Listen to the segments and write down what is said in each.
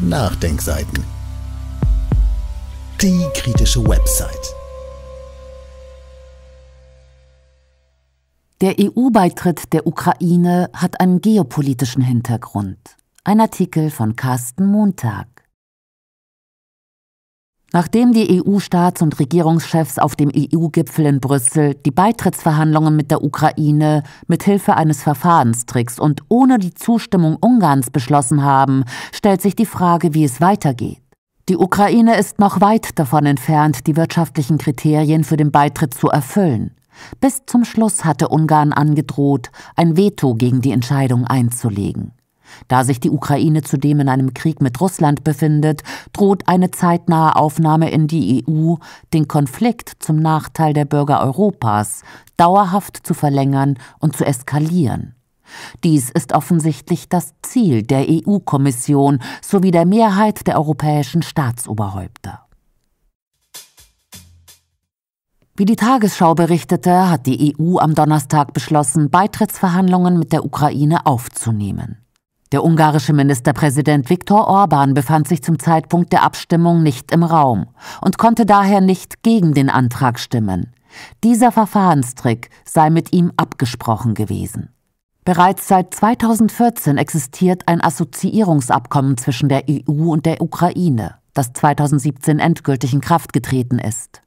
Nachdenkseiten. Die kritische Website. Der EU-Beitritt der Ukraine hat einen geopolitischen Hintergrund. Ein Artikel von Carsten Montag. Nachdem die EU-Staats- und Regierungschefs auf dem EU-Gipfel in Brüssel die Beitrittsverhandlungen mit der Ukraine mithilfe eines Verfahrenstricks und ohne die Zustimmung Ungarns beschlossen haben, stellt sich die Frage, wie es weitergeht. Die Ukraine ist noch weit davon entfernt, die wirtschaftlichen Kriterien für den Beitritt zu erfüllen. Bis zum Schluss hatte Ungarn angedroht, ein Veto gegen die Entscheidung einzulegen. Da sich die Ukraine zudem in einem Krieg mit Russland befindet, droht eine zeitnahe Aufnahme in die EU, den Konflikt zum Nachteil der Bürger Europas dauerhaft zu verlängern und zu eskalieren. Dies ist offensichtlich das Ziel der EU-Kommission sowie der Mehrheit der europäischen Staatsoberhäupter. Wie die Tagesschau berichtete, hat die EU am Donnerstag beschlossen, Beitrittsverhandlungen mit der Ukraine aufzunehmen. Der ungarische Ministerpräsident Viktor Orban befand sich zum Zeitpunkt der Abstimmung nicht im Raum und konnte daher nicht gegen den Antrag stimmen. Dieser Verfahrenstrick sei mit ihm abgesprochen gewesen. Bereits seit 2014 existiert ein Assoziierungsabkommen zwischen der EU und der Ukraine, das 2017 endgültig in Kraft getreten ist.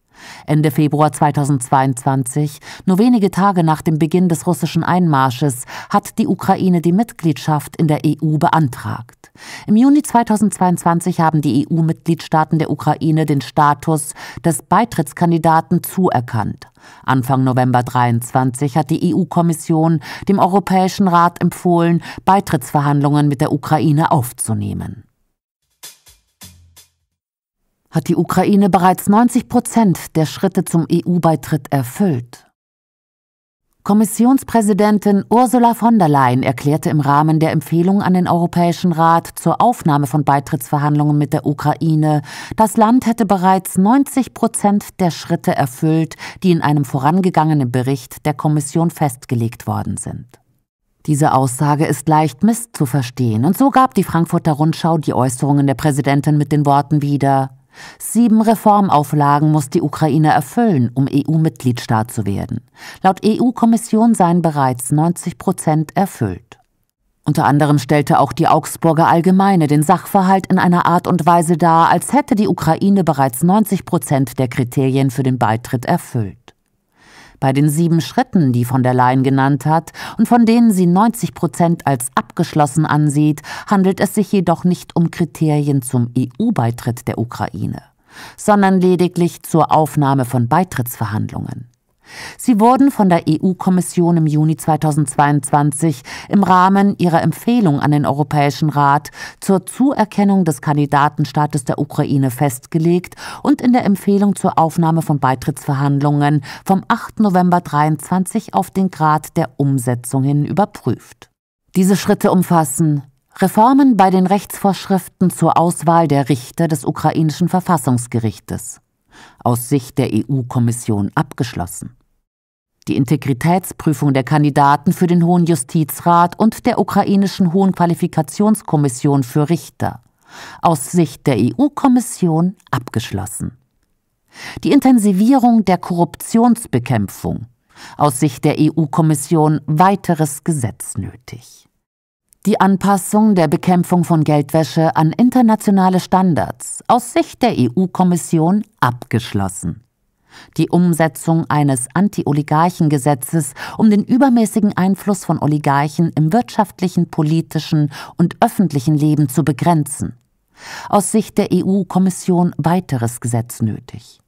Ende Februar 2022, nur wenige Tage nach dem Beginn des russischen Einmarsches, hat die Ukraine die Mitgliedschaft in der EU beantragt. Im Juni 2022 haben die EU-Mitgliedstaaten der Ukraine den Status des Beitrittskandidaten zuerkannt. Anfang November 23 hat die EU-Kommission dem Europäischen Rat empfohlen, Beitrittsverhandlungen mit der Ukraine aufzunehmen hat die Ukraine bereits 90 Prozent der Schritte zum EU-Beitritt erfüllt. Kommissionspräsidentin Ursula von der Leyen erklärte im Rahmen der Empfehlung an den Europäischen Rat zur Aufnahme von Beitrittsverhandlungen mit der Ukraine, das Land hätte bereits 90 Prozent der Schritte erfüllt, die in einem vorangegangenen Bericht der Kommission festgelegt worden sind. Diese Aussage ist leicht misszuverstehen, und so gab die Frankfurter Rundschau die Äußerungen der Präsidentin mit den Worten wieder Sieben Reformauflagen muss die Ukraine erfüllen, um EU-Mitgliedstaat zu werden. Laut EU-Kommission seien bereits 90 Prozent erfüllt. Unter anderem stellte auch die Augsburger Allgemeine den Sachverhalt in einer Art und Weise dar, als hätte die Ukraine bereits 90 Prozent der Kriterien für den Beitritt erfüllt. Bei den sieben Schritten, die von der Leyen genannt hat und von denen sie 90 Prozent als abgeschlossen ansieht, handelt es sich jedoch nicht um Kriterien zum EU-Beitritt der Ukraine, sondern lediglich zur Aufnahme von Beitrittsverhandlungen. Sie wurden von der EU-Kommission im Juni 2022 im Rahmen ihrer Empfehlung an den Europäischen Rat zur Zuerkennung des Kandidatenstaates der Ukraine festgelegt und in der Empfehlung zur Aufnahme von Beitrittsverhandlungen vom 8. November 23 auf den Grad der Umsetzung hin überprüft. Diese Schritte umfassen Reformen bei den Rechtsvorschriften zur Auswahl der Richter des ukrainischen Verfassungsgerichtes, aus Sicht der EU-Kommission abgeschlossen. Die Integritätsprüfung der Kandidaten für den Hohen Justizrat und der ukrainischen Hohen Qualifikationskommission für Richter. Aus Sicht der EU-Kommission abgeschlossen. Die Intensivierung der Korruptionsbekämpfung. Aus Sicht der EU-Kommission weiteres Gesetz nötig die Anpassung der Bekämpfung von Geldwäsche an internationale Standards aus Sicht der EU-Kommission abgeschlossen. Die Umsetzung eines anti oligarchengesetzes um den übermäßigen Einfluss von Oligarchen im wirtschaftlichen, politischen und öffentlichen Leben zu begrenzen. Aus Sicht der EU-Kommission weiteres Gesetz nötig.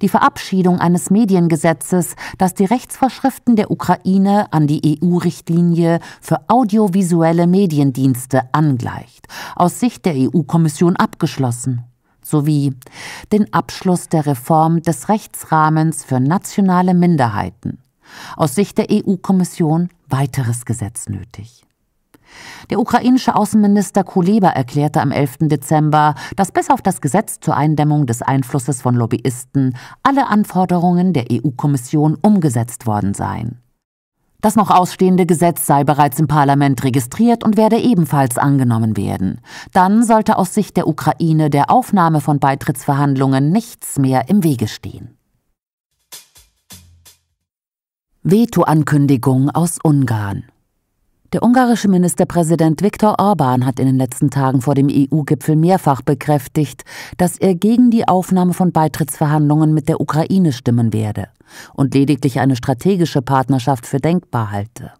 Die Verabschiedung eines Mediengesetzes, das die Rechtsvorschriften der Ukraine an die EU-Richtlinie für audiovisuelle Mediendienste angleicht, aus Sicht der EU-Kommission abgeschlossen sowie den Abschluss der Reform des Rechtsrahmens für nationale Minderheiten. Aus Sicht der EU-Kommission weiteres Gesetz nötig. Der ukrainische Außenminister Kuleba erklärte am 11. Dezember, dass bis auf das Gesetz zur Eindämmung des Einflusses von Lobbyisten alle Anforderungen der EU-Kommission umgesetzt worden seien. Das noch ausstehende Gesetz sei bereits im Parlament registriert und werde ebenfalls angenommen werden. Dann sollte aus Sicht der Ukraine der Aufnahme von Beitrittsverhandlungen nichts mehr im Wege stehen. Veto-Ankündigung aus Ungarn der ungarische Ministerpräsident Viktor Orban hat in den letzten Tagen vor dem EU-Gipfel mehrfach bekräftigt, dass er gegen die Aufnahme von Beitrittsverhandlungen mit der Ukraine stimmen werde und lediglich eine strategische Partnerschaft für denkbar halte.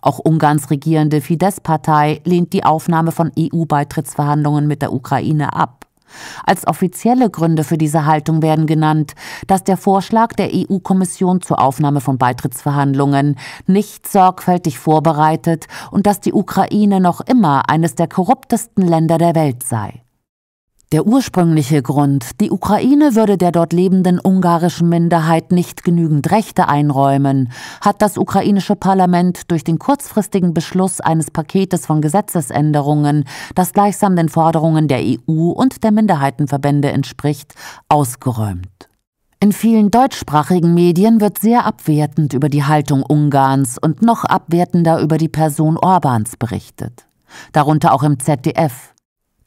Auch Ungarns regierende Fidesz-Partei lehnt die Aufnahme von EU-Beitrittsverhandlungen mit der Ukraine ab. Als offizielle Gründe für diese Haltung werden genannt, dass der Vorschlag der EU-Kommission zur Aufnahme von Beitrittsverhandlungen nicht sorgfältig vorbereitet und dass die Ukraine noch immer eines der korruptesten Länder der Welt sei. Der ursprüngliche Grund, die Ukraine würde der dort lebenden ungarischen Minderheit nicht genügend Rechte einräumen, hat das ukrainische Parlament durch den kurzfristigen Beschluss eines Paketes von Gesetzesänderungen, das gleichsam den Forderungen der EU und der Minderheitenverbände entspricht, ausgeräumt. In vielen deutschsprachigen Medien wird sehr abwertend über die Haltung Ungarns und noch abwertender über die Person Orbans berichtet. Darunter auch im ZDF.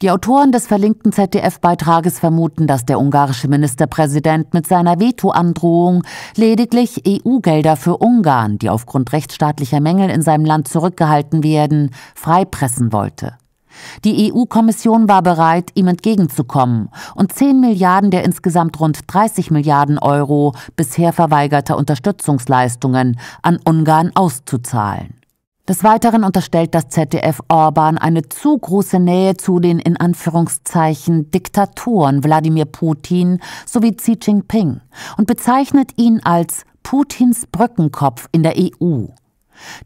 Die Autoren des verlinkten ZDF-Beitrages vermuten, dass der ungarische Ministerpräsident mit seiner Veto-Androhung lediglich EU-Gelder für Ungarn, die aufgrund rechtsstaatlicher Mängel in seinem Land zurückgehalten werden, freipressen wollte. Die EU-Kommission war bereit, ihm entgegenzukommen und 10 Milliarden der insgesamt rund 30 Milliarden Euro bisher verweigerter Unterstützungsleistungen an Ungarn auszuzahlen. Des Weiteren unterstellt das ZDF Orban eine zu große Nähe zu den in Anführungszeichen Diktatoren Wladimir Putin sowie Xi Jinping und bezeichnet ihn als Putins Brückenkopf in der EU.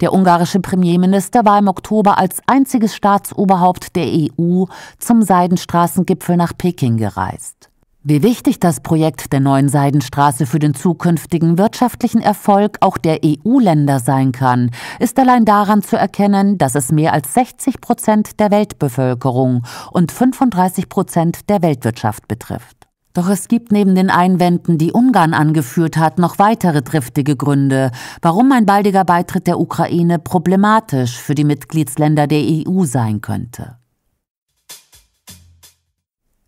Der ungarische Premierminister war im Oktober als einziges Staatsoberhaupt der EU zum Seidenstraßengipfel nach Peking gereist. Wie wichtig das Projekt der neuen Seidenstraße für den zukünftigen wirtschaftlichen Erfolg auch der EU-Länder sein kann, ist allein daran zu erkennen, dass es mehr als 60 Prozent der Weltbevölkerung und 35 Prozent der Weltwirtschaft betrifft. Doch es gibt neben den Einwänden, die Ungarn angeführt hat, noch weitere triftige Gründe, warum ein baldiger Beitritt der Ukraine problematisch für die Mitgliedsländer der EU sein könnte.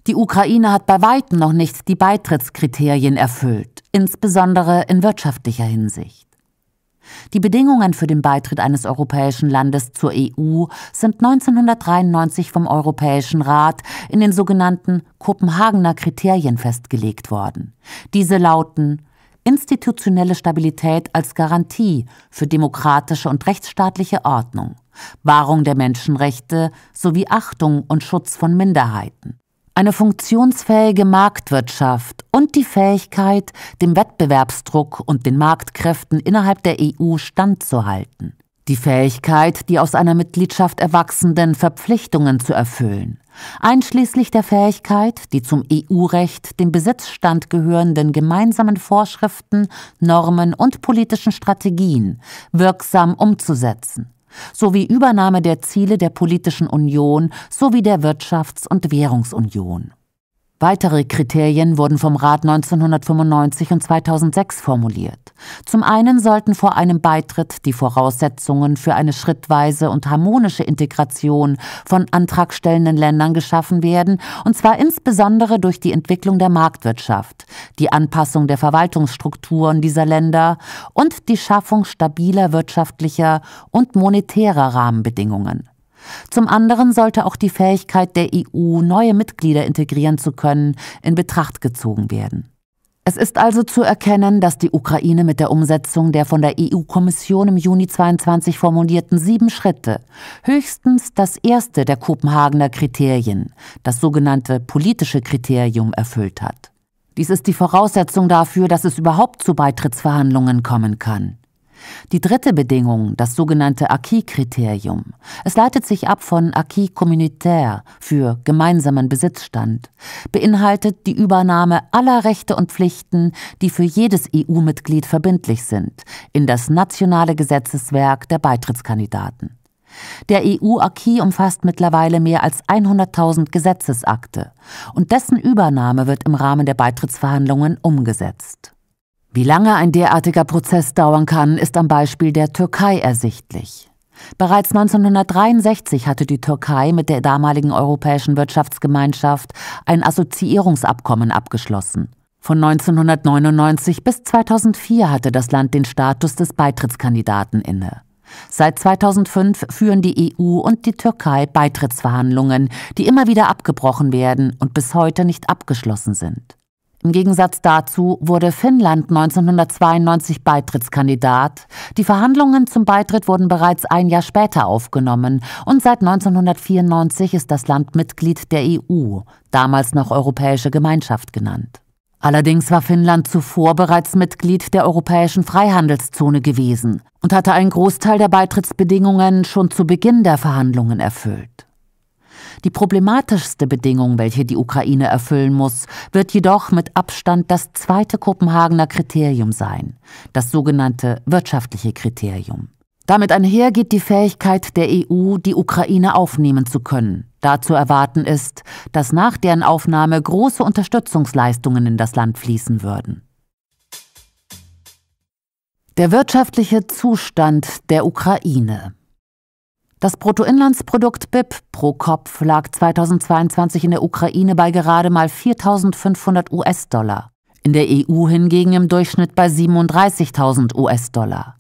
Die Ukraine hat bei weitem noch nicht die Beitrittskriterien erfüllt, insbesondere in wirtschaftlicher Hinsicht. Die Bedingungen für den Beitritt eines europäischen Landes zur EU sind 1993 vom Europäischen Rat in den sogenannten Kopenhagener Kriterien festgelegt worden. Diese lauten institutionelle Stabilität als Garantie für demokratische und rechtsstaatliche Ordnung, Wahrung der Menschenrechte sowie Achtung und Schutz von Minderheiten eine funktionsfähige Marktwirtschaft und die Fähigkeit, dem Wettbewerbsdruck und den Marktkräften innerhalb der EU standzuhalten. Die Fähigkeit, die aus einer Mitgliedschaft erwachsenden Verpflichtungen zu erfüllen, einschließlich der Fähigkeit, die zum EU-Recht dem Besitzstand gehörenden gemeinsamen Vorschriften, Normen und politischen Strategien wirksam umzusetzen sowie Übernahme der Ziele der politischen Union sowie der Wirtschafts- und Währungsunion. Weitere Kriterien wurden vom Rat 1995 und 2006 formuliert. Zum einen sollten vor einem Beitritt die Voraussetzungen für eine schrittweise und harmonische Integration von antragstellenden Ländern geschaffen werden, und zwar insbesondere durch die Entwicklung der Marktwirtschaft, die Anpassung der Verwaltungsstrukturen dieser Länder und die Schaffung stabiler wirtschaftlicher und monetärer Rahmenbedingungen. Zum anderen sollte auch die Fähigkeit der EU, neue Mitglieder integrieren zu können, in Betracht gezogen werden. Es ist also zu erkennen, dass die Ukraine mit der Umsetzung der von der EU-Kommission im Juni 22 formulierten sieben Schritte höchstens das erste der Kopenhagener Kriterien, das sogenannte politische Kriterium, erfüllt hat. Dies ist die Voraussetzung dafür, dass es überhaupt zu Beitrittsverhandlungen kommen kann. Die dritte Bedingung, das sogenannte Acquis-Kriterium. Es leitet sich ab von Acquis communautaire für gemeinsamen Besitzstand, beinhaltet die Übernahme aller Rechte und Pflichten, die für jedes EU-Mitglied verbindlich sind, in das nationale Gesetzeswerk der Beitrittskandidaten. Der EU-Acquis umfasst mittlerweile mehr als 100.000 Gesetzesakte und dessen Übernahme wird im Rahmen der Beitrittsverhandlungen umgesetzt. Wie lange ein derartiger Prozess dauern kann, ist am Beispiel der Türkei ersichtlich. Bereits 1963 hatte die Türkei mit der damaligen Europäischen Wirtschaftsgemeinschaft ein Assoziierungsabkommen abgeschlossen. Von 1999 bis 2004 hatte das Land den Status des Beitrittskandidaten inne. Seit 2005 führen die EU und die Türkei Beitrittsverhandlungen, die immer wieder abgebrochen werden und bis heute nicht abgeschlossen sind. Im Gegensatz dazu wurde Finnland 1992 Beitrittskandidat. Die Verhandlungen zum Beitritt wurden bereits ein Jahr später aufgenommen und seit 1994 ist das Land Mitglied der EU, damals noch Europäische Gemeinschaft genannt. Allerdings war Finnland zuvor bereits Mitglied der Europäischen Freihandelszone gewesen und hatte einen Großteil der Beitrittsbedingungen schon zu Beginn der Verhandlungen erfüllt. Die problematischste Bedingung, welche die Ukraine erfüllen muss, wird jedoch mit Abstand das zweite Kopenhagener Kriterium sein, das sogenannte wirtschaftliche Kriterium. Damit einher geht die Fähigkeit der EU, die Ukraine aufnehmen zu können. Da zu erwarten ist, dass nach deren Aufnahme große Unterstützungsleistungen in das Land fließen würden. Der wirtschaftliche Zustand der Ukraine das Bruttoinlandsprodukt BIP pro Kopf lag 2022 in der Ukraine bei gerade mal 4.500 US-Dollar, in der EU hingegen im Durchschnitt bei 37.000 US-Dollar.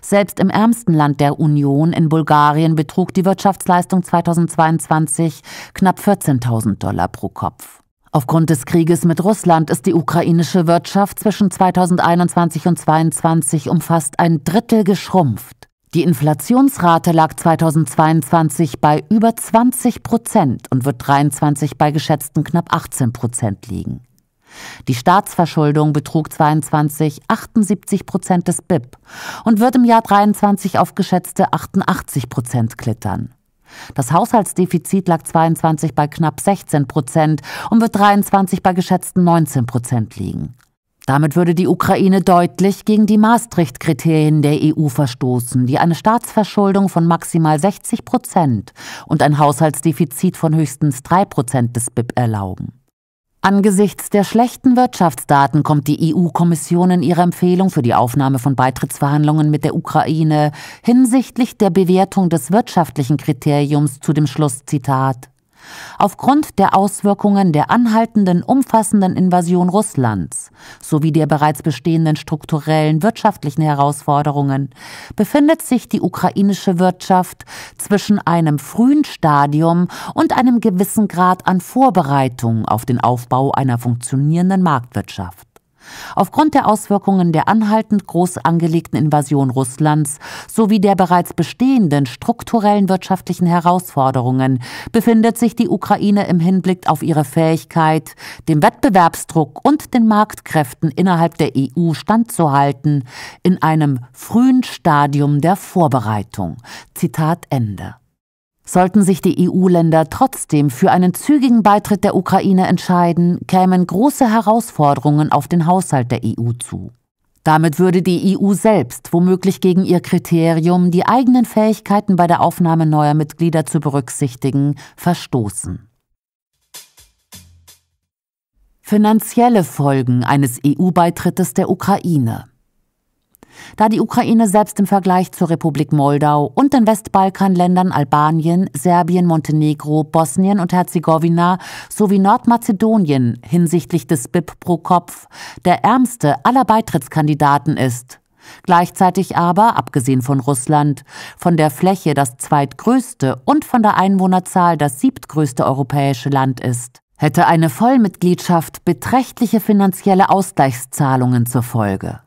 Selbst im ärmsten Land der Union in Bulgarien betrug die Wirtschaftsleistung 2022 knapp 14.000 Dollar pro Kopf. Aufgrund des Krieges mit Russland ist die ukrainische Wirtschaft zwischen 2021 und 2022 um fast ein Drittel geschrumpft. Die Inflationsrate lag 2022 bei über 20 Prozent und wird 23 bei geschätzten knapp 18 Prozent liegen. Die Staatsverschuldung betrug 22 78 Prozent des BIP und wird im Jahr 23 auf geschätzte 88 Prozent klettern. Das Haushaltsdefizit lag 22 bei knapp 16 Prozent und wird 23 bei geschätzten 19 Prozent liegen. Damit würde die Ukraine deutlich gegen die Maastricht-Kriterien der EU verstoßen, die eine Staatsverschuldung von maximal 60 Prozent und ein Haushaltsdefizit von höchstens 3 Prozent des BIP erlauben. Angesichts der schlechten Wirtschaftsdaten kommt die EU-Kommission in ihrer Empfehlung für die Aufnahme von Beitrittsverhandlungen mit der Ukraine hinsichtlich der Bewertung des wirtschaftlichen Kriteriums zu dem Schluss Zitat Aufgrund der Auswirkungen der anhaltenden umfassenden Invasion Russlands sowie der bereits bestehenden strukturellen wirtschaftlichen Herausforderungen befindet sich die ukrainische Wirtschaft zwischen einem frühen Stadium und einem gewissen Grad an Vorbereitung auf den Aufbau einer funktionierenden Marktwirtschaft. Aufgrund der Auswirkungen der anhaltend groß angelegten Invasion Russlands sowie der bereits bestehenden strukturellen wirtschaftlichen Herausforderungen befindet sich die Ukraine im Hinblick auf ihre Fähigkeit, dem Wettbewerbsdruck und den Marktkräften innerhalb der EU standzuhalten, in einem frühen Stadium der Vorbereitung. Zitat Ende. Sollten sich die EU-Länder trotzdem für einen zügigen Beitritt der Ukraine entscheiden, kämen große Herausforderungen auf den Haushalt der EU zu. Damit würde die EU selbst womöglich gegen ihr Kriterium, die eigenen Fähigkeiten bei der Aufnahme neuer Mitglieder zu berücksichtigen, verstoßen. Finanzielle Folgen eines EU-Beitrittes der Ukraine da die Ukraine selbst im Vergleich zur Republik Moldau und den Westbalkanländern Albanien, Serbien, Montenegro, Bosnien und Herzegowina sowie Nordmazedonien hinsichtlich des BIP pro Kopf der ärmste aller Beitrittskandidaten ist gleichzeitig aber, abgesehen von Russland, von der Fläche das zweitgrößte und von der Einwohnerzahl das siebtgrößte europäische Land ist, hätte eine Vollmitgliedschaft beträchtliche finanzielle Ausgleichszahlungen zur Folge.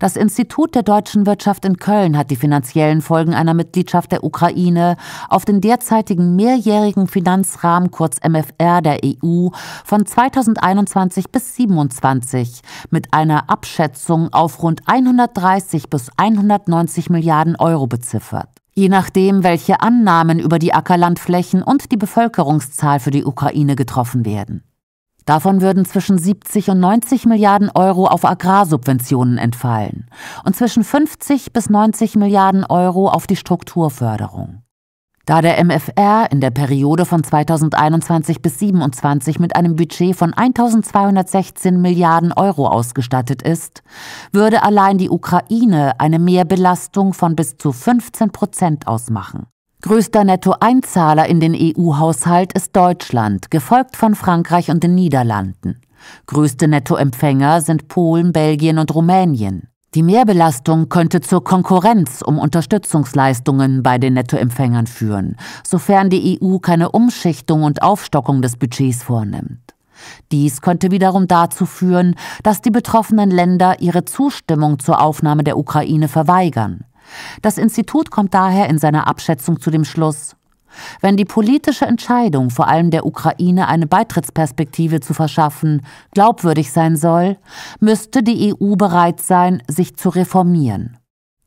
Das Institut der deutschen Wirtschaft in Köln hat die finanziellen Folgen einer Mitgliedschaft der Ukraine auf den derzeitigen mehrjährigen Finanzrahmen kurz MFR der EU von 2021 bis 2027 mit einer Abschätzung auf rund 130 bis 190 Milliarden Euro beziffert. Je nachdem, welche Annahmen über die Ackerlandflächen und die Bevölkerungszahl für die Ukraine getroffen werden. Davon würden zwischen 70 und 90 Milliarden Euro auf Agrarsubventionen entfallen und zwischen 50 bis 90 Milliarden Euro auf die Strukturförderung. Da der MFR in der Periode von 2021 bis 2027 mit einem Budget von 1216 Milliarden Euro ausgestattet ist, würde allein die Ukraine eine Mehrbelastung von bis zu 15 Prozent ausmachen. Größter Nettoeinzahler in den EU-Haushalt ist Deutschland, gefolgt von Frankreich und den Niederlanden. Größte Nettoempfänger sind Polen, Belgien und Rumänien. Die Mehrbelastung könnte zur Konkurrenz um Unterstützungsleistungen bei den Nettoempfängern führen, sofern die EU keine Umschichtung und Aufstockung des Budgets vornimmt. Dies könnte wiederum dazu führen, dass die betroffenen Länder ihre Zustimmung zur Aufnahme der Ukraine verweigern. Das Institut kommt daher in seiner Abschätzung zu dem Schluss, wenn die politische Entscheidung, vor allem der Ukraine eine Beitrittsperspektive zu verschaffen, glaubwürdig sein soll, müsste die EU bereit sein, sich zu reformieren.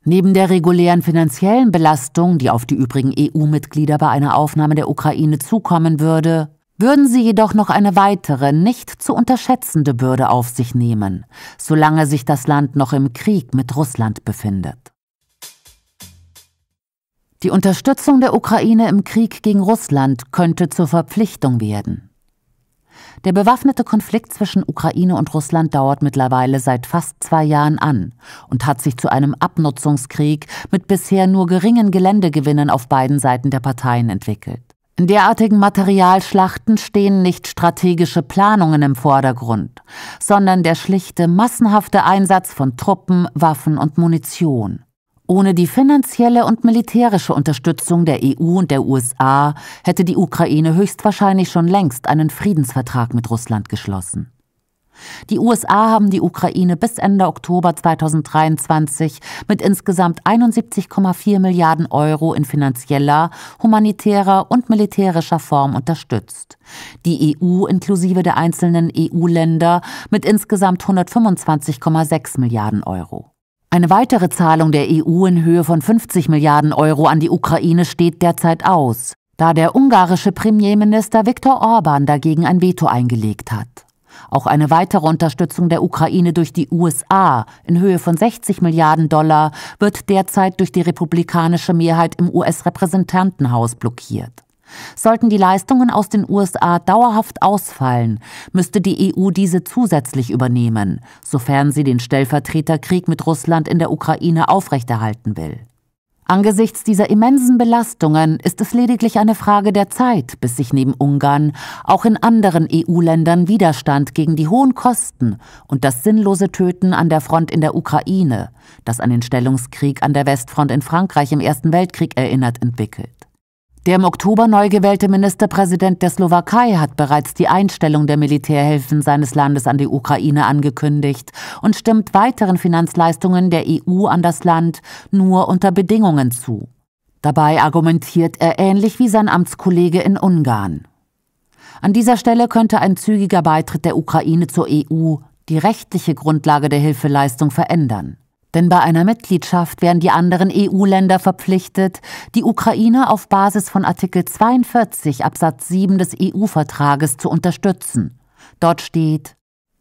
Neben der regulären finanziellen Belastung, die auf die übrigen EU-Mitglieder bei einer Aufnahme der Ukraine zukommen würde, würden sie jedoch noch eine weitere, nicht zu unterschätzende Bürde auf sich nehmen, solange sich das Land noch im Krieg mit Russland befindet. Die Unterstützung der Ukraine im Krieg gegen Russland könnte zur Verpflichtung werden. Der bewaffnete Konflikt zwischen Ukraine und Russland dauert mittlerweile seit fast zwei Jahren an und hat sich zu einem Abnutzungskrieg mit bisher nur geringen Geländegewinnen auf beiden Seiten der Parteien entwickelt. In derartigen Materialschlachten stehen nicht strategische Planungen im Vordergrund, sondern der schlichte, massenhafte Einsatz von Truppen, Waffen und Munition. Ohne die finanzielle und militärische Unterstützung der EU und der USA hätte die Ukraine höchstwahrscheinlich schon längst einen Friedensvertrag mit Russland geschlossen. Die USA haben die Ukraine bis Ende Oktober 2023 mit insgesamt 71,4 Milliarden Euro in finanzieller, humanitärer und militärischer Form unterstützt. Die EU inklusive der einzelnen EU-Länder mit insgesamt 125,6 Milliarden Euro. Eine weitere Zahlung der EU in Höhe von 50 Milliarden Euro an die Ukraine steht derzeit aus, da der ungarische Premierminister Viktor Orban dagegen ein Veto eingelegt hat. Auch eine weitere Unterstützung der Ukraine durch die USA in Höhe von 60 Milliarden Dollar wird derzeit durch die republikanische Mehrheit im US-Repräsentantenhaus blockiert. Sollten die Leistungen aus den USA dauerhaft ausfallen, müsste die EU diese zusätzlich übernehmen, sofern sie den Stellvertreterkrieg mit Russland in der Ukraine aufrechterhalten will. Angesichts dieser immensen Belastungen ist es lediglich eine Frage der Zeit, bis sich neben Ungarn auch in anderen EU-Ländern Widerstand gegen die hohen Kosten und das sinnlose Töten an der Front in der Ukraine, das an den Stellungskrieg an der Westfront in Frankreich im Ersten Weltkrieg erinnert, entwickelt. Der im Oktober neu gewählte Ministerpräsident der Slowakei hat bereits die Einstellung der Militärhilfen seines Landes an die Ukraine angekündigt und stimmt weiteren Finanzleistungen der EU an das Land nur unter Bedingungen zu. Dabei argumentiert er ähnlich wie sein Amtskollege in Ungarn. An dieser Stelle könnte ein zügiger Beitritt der Ukraine zur EU die rechtliche Grundlage der Hilfeleistung verändern. Denn bei einer Mitgliedschaft wären die anderen EU-Länder verpflichtet, die Ukraine auf Basis von Artikel 42 Absatz 7 des EU-Vertrages zu unterstützen. Dort steht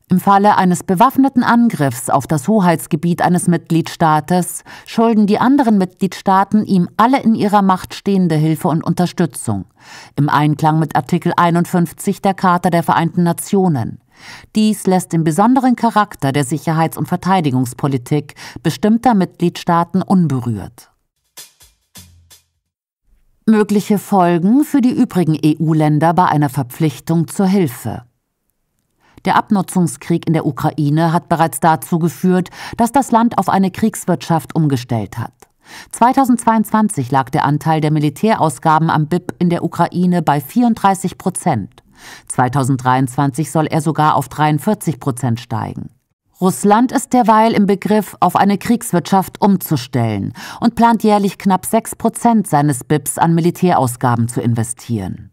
im Falle eines bewaffneten Angriffs auf das Hoheitsgebiet eines Mitgliedstaates schulden die anderen Mitgliedstaaten ihm alle in ihrer Macht stehende Hilfe und Unterstützung, im Einklang mit Artikel 51 der Charta der Vereinten Nationen. Dies lässt den besonderen Charakter der Sicherheits- und Verteidigungspolitik bestimmter Mitgliedstaaten unberührt. Mögliche Folgen für die übrigen EU-Länder bei einer Verpflichtung zur Hilfe. Der Abnutzungskrieg in der Ukraine hat bereits dazu geführt, dass das Land auf eine Kriegswirtschaft umgestellt hat. 2022 lag der Anteil der Militärausgaben am BIP in der Ukraine bei 34 Prozent. 2023 soll er sogar auf 43 Prozent steigen. Russland ist derweil im Begriff, auf eine Kriegswirtschaft umzustellen und plant jährlich knapp 6 Prozent seines BIPs an Militärausgaben zu investieren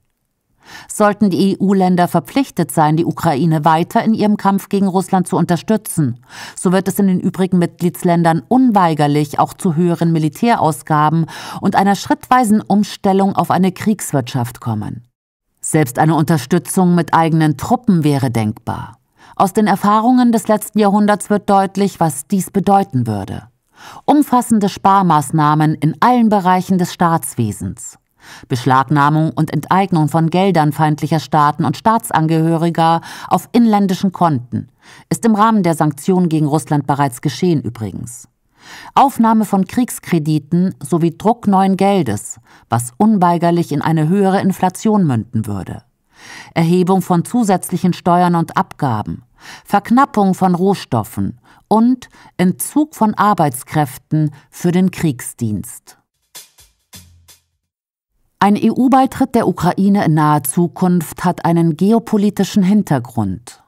sollten die EU-Länder verpflichtet sein, die Ukraine weiter in ihrem Kampf gegen Russland zu unterstützen. So wird es in den übrigen Mitgliedsländern unweigerlich auch zu höheren Militärausgaben und einer schrittweisen Umstellung auf eine Kriegswirtschaft kommen. Selbst eine Unterstützung mit eigenen Truppen wäre denkbar. Aus den Erfahrungen des letzten Jahrhunderts wird deutlich, was dies bedeuten würde. Umfassende Sparmaßnahmen in allen Bereichen des Staatswesens. Beschlagnahmung und Enteignung von Geldern feindlicher Staaten und Staatsangehöriger auf inländischen Konten ist im Rahmen der Sanktionen gegen Russland bereits geschehen übrigens. Aufnahme von Kriegskrediten sowie Druck neuen Geldes, was unweigerlich in eine höhere Inflation münden würde. Erhebung von zusätzlichen Steuern und Abgaben, Verknappung von Rohstoffen und Entzug von Arbeitskräften für den Kriegsdienst. Ein EU-Beitritt der Ukraine in naher Zukunft hat einen geopolitischen Hintergrund.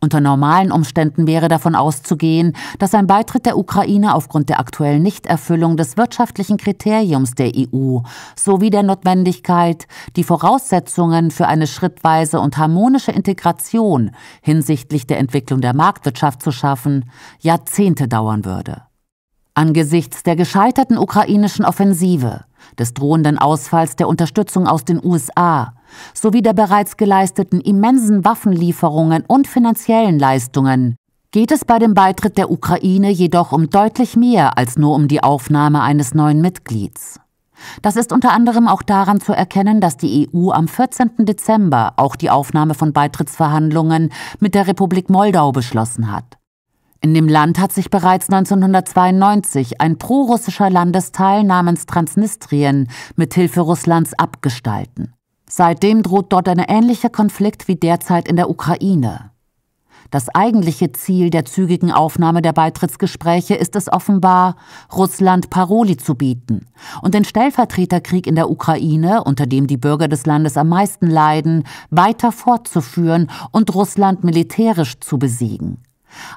Unter normalen Umständen wäre davon auszugehen, dass ein Beitritt der Ukraine aufgrund der aktuellen Nichterfüllung des wirtschaftlichen Kriteriums der EU sowie der Notwendigkeit, die Voraussetzungen für eine schrittweise und harmonische Integration hinsichtlich der Entwicklung der Marktwirtschaft zu schaffen, Jahrzehnte dauern würde. Angesichts der gescheiterten ukrainischen Offensive, des drohenden Ausfalls der Unterstützung aus den USA sowie der bereits geleisteten immensen Waffenlieferungen und finanziellen Leistungen geht es bei dem Beitritt der Ukraine jedoch um deutlich mehr als nur um die Aufnahme eines neuen Mitglieds. Das ist unter anderem auch daran zu erkennen, dass die EU am 14. Dezember auch die Aufnahme von Beitrittsverhandlungen mit der Republik Moldau beschlossen hat. In dem Land hat sich bereits 1992 ein prorussischer Landesteil namens Transnistrien mit Hilfe Russlands abgestalten. Seitdem droht dort ein ähnlicher Konflikt wie derzeit in der Ukraine. Das eigentliche Ziel der zügigen Aufnahme der Beitrittsgespräche ist es offenbar, Russland Paroli zu bieten und den Stellvertreterkrieg in der Ukraine, unter dem die Bürger des Landes am meisten leiden, weiter fortzuführen und Russland militärisch zu besiegen.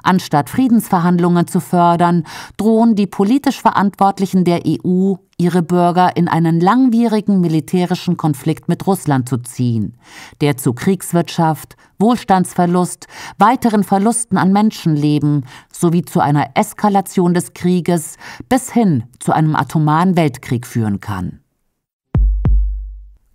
Anstatt Friedensverhandlungen zu fördern, drohen die politisch Verantwortlichen der EU, ihre Bürger in einen langwierigen militärischen Konflikt mit Russland zu ziehen, der zu Kriegswirtschaft, Wohlstandsverlust, weiteren Verlusten an Menschenleben sowie zu einer Eskalation des Krieges bis hin zu einem atomaren Weltkrieg führen kann.